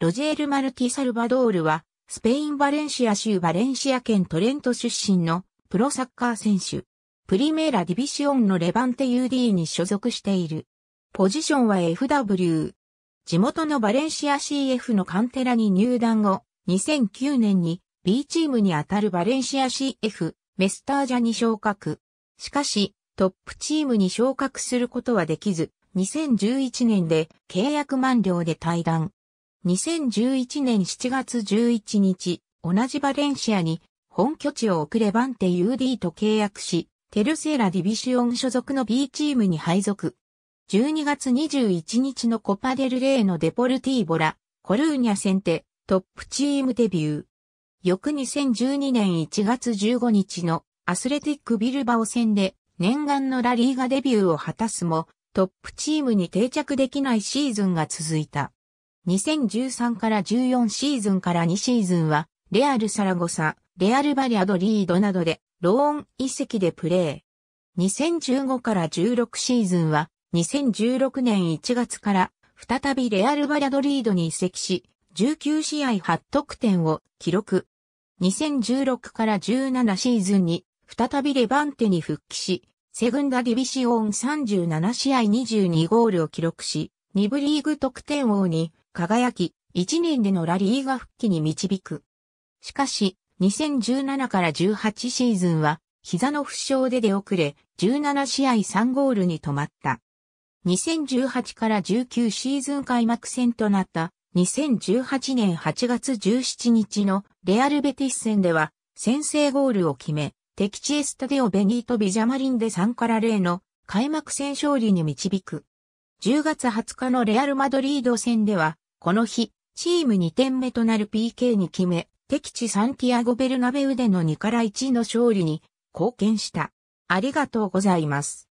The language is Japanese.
ロジェール・マルティ・サルバドールは、スペイン・バレンシア州バレンシア県トレント出身のプロサッカー選手。プリメーラ・ディビシオンのレバンテ UD に所属している。ポジションは FW。地元のバレンシア CF のカンテラに入団後、2009年に B チームにあたるバレンシア CF メスタージャに昇格。しかし、トップチームに昇格することはできず、2011年で契約満了で退団。2011年7月11日、同じバレンシアに本拠地を置くレバンテ UD と契約し、テルセーラディビシオン所属の B チームに配属。12月21日のコパデルレーのデポルティーボラ、コルーニャ戦でトップチームデビュー。翌2012年1月15日のアスレティックビルバオ戦で念願のラリーがデビューを果たすもトップチームに定着できないシーズンが続いた。2013から14シーズンから2シーズンは、レアル・サラゴサ、レアル・バリアドリードなどで、ローン遺跡でプレー。2015から16シーズンは、2016年1月から、再びレアル・バリアドリードに移籍し、19試合8得点を記録。2016から17シーズンに、再びレバンテに復帰し、セグンダ・ディビシオン37試合22ゴールを記録し、2部リーグ得点王に輝き、1年でのラリーが復帰に導く。しかし、2017から18シーズンは、膝の負傷で出遅れ、17試合3ゴールに止まった。2018から19シーズン開幕戦となった2018年8月17日のレアルベティス戦では先制ゴールを決め、敵地エスタデオ・ベニート・ビジャマリンで3から0の開幕戦勝利に導く。10月20日のレアル・マドリード戦ではこの日、チーム2点目となる PK に決め、敵地サンティアゴ・ベルナベウでの2から1の勝利に貢献した。ありがとうございます。